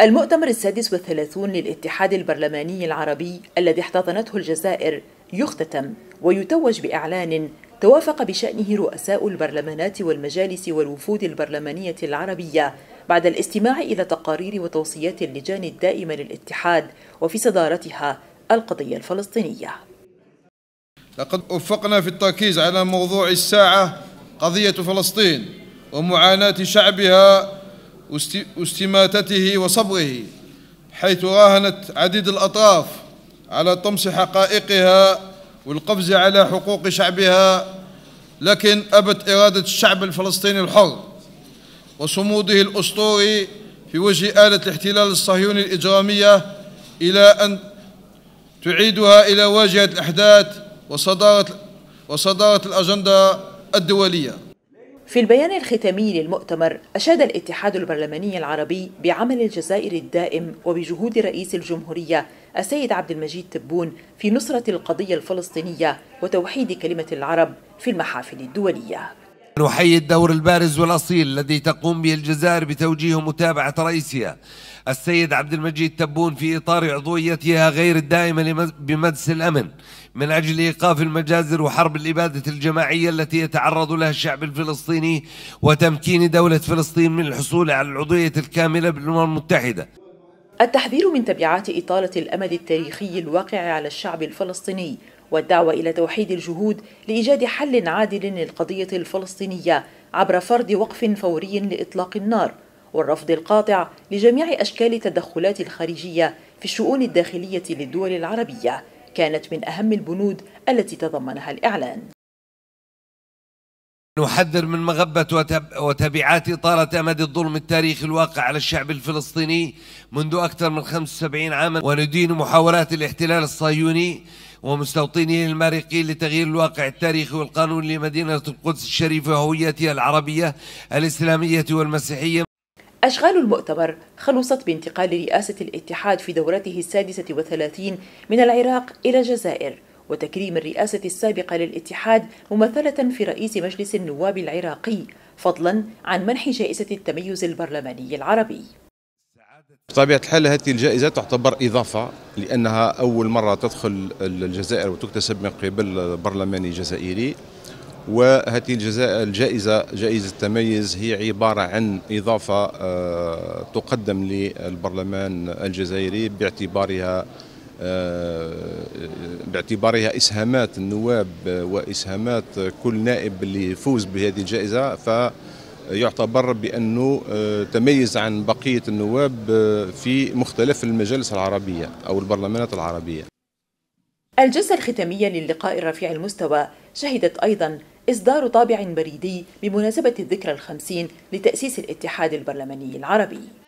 المؤتمر السادس والثلاثون للاتحاد البرلماني العربي الذي احتضنته الجزائر يختتم ويتوج بإعلان توافق بشأنه رؤساء البرلمانات والمجالس والوفود البرلمانية العربية بعد الاستماع إلى تقارير وتوصيات اللجان الدائمة للاتحاد وفي صدارتها القضية الفلسطينية لقد وفقنا في التركيز على موضوع الساعة قضية فلسطين ومعاناة شعبها واستماتته وصبره حيث راهنت عديد الأطراف على طمس حقائقها والقفز على حقوق شعبها لكن أبت إرادة الشعب الفلسطيني الحر وصموده الأسطوري في وجه آلة الاحتلال الصهيوني الإجرامية إلى أن تعيدها إلى واجهة الأحداث وصدارة, وصدارة الأجندة الدولية في البيان الختامي للمؤتمر أشاد الاتحاد البرلماني العربي بعمل الجزائر الدائم وبجهود رئيس الجمهورية السيد عبد المجيد تبون في نصرة القضية الفلسطينية وتوحيد كلمة العرب في المحافل الدولية نحيي الدور البارز والأصيل الذي تقوم به الجزائر بتوجيه ومتابعة رئيسها السيد عبد المجيد تبون في إطار عضويتها غير الدائمة بمجلس الأمن من أجل إيقاف المجازر وحرب الإبادة الجماعية التي يتعرض لها الشعب الفلسطيني وتمكين دولة فلسطين من الحصول على العضوية الكاملة بالأمم المتحدة التحذير من تبعات إطالة الأمد التاريخي الواقع على الشعب الفلسطيني والدعوة إلى توحيد الجهود لإيجاد حل عادل للقضية الفلسطينية عبر فرض وقف فوري لإطلاق النار والرفض القاطع لجميع أشكال التدخلات الخارجية في الشؤون الداخلية للدول العربية كانت من أهم البنود التي تضمنها الإعلان نحذر من مغبة وتبعات إطالة أمد الظلم التاريخي الواقع على الشعب الفلسطيني منذ أكثر من 75 عاما وندين محاولات الاحتلال الصهيوني ومستوطنيه المارقين لتغيير الواقع التاريخي والقانوني لمدينة القدس الشريفة وهويتها العربية الإسلامية والمسيحية أشغال المؤتمر خلصت بانتقال رئاسة الاتحاد في دورته السادسة وثلاثين من العراق إلى الجزائر وتكريم الرئاسة السابقة للاتحاد ممثلة في رئيس مجلس النواب العراقي فضلا عن منح جائزة التميز البرلماني العربي بطبيعة الحال هذه الجائزة تعتبر إضافة لأنها أول مرة تدخل الجزائر وتكتسب من قبل برلماني جزائري وهذه الجائزة جائزة التميز هي عبارة عن إضافة آه، تقدم للبرلمان الجزائري باعتبارها آه، باعتبارها إسهامات النواب آه، وإسهامات كل نائب اللي يفوز بهذه الجائزة ف يعتبر بأنه آه، تميز عن بقية النواب آه، في مختلف المجالس العربية أو البرلمانات العربية الجلسة الختامية للقاء الرفيع المستوى شهدت أيضا إصدار طابع بريدي بمناسبة الذكرى الخمسين لتأسيس الاتحاد البرلماني العربي